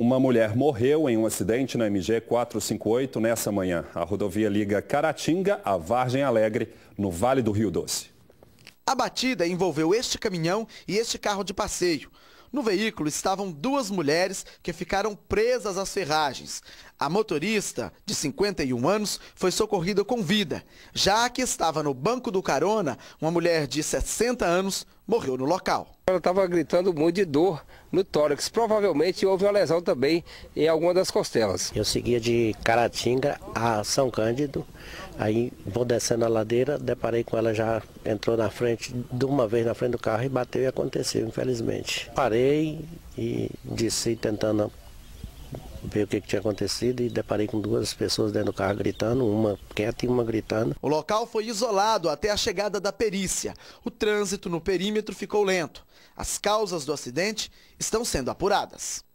Uma mulher morreu em um acidente na MG 458 nessa manhã. A rodovia liga Caratinga a Vargem Alegre, no Vale do Rio Doce. A batida envolveu este caminhão e este carro de passeio. No veículo estavam duas mulheres que ficaram presas às ferragens. A motorista, de 51 anos, foi socorrida com vida. Já que estava no banco do carona, uma mulher de 60 anos, morreu no local. Ela estava gritando muito de dor no tórax. Provavelmente houve uma lesão também em alguma das costelas. Eu seguia de Caratinga a São Cândido. Aí vou descendo a ladeira, deparei com ela, já entrou na frente, de uma vez na frente do carro e bateu e aconteceu, infelizmente. Parei e desci tentando ver o que, que tinha acontecido e deparei com duas pessoas dentro do carro gritando, uma quieta e uma gritando. O local foi isolado até a chegada da perícia. O trânsito no perímetro ficou lento. As causas do acidente estão sendo apuradas.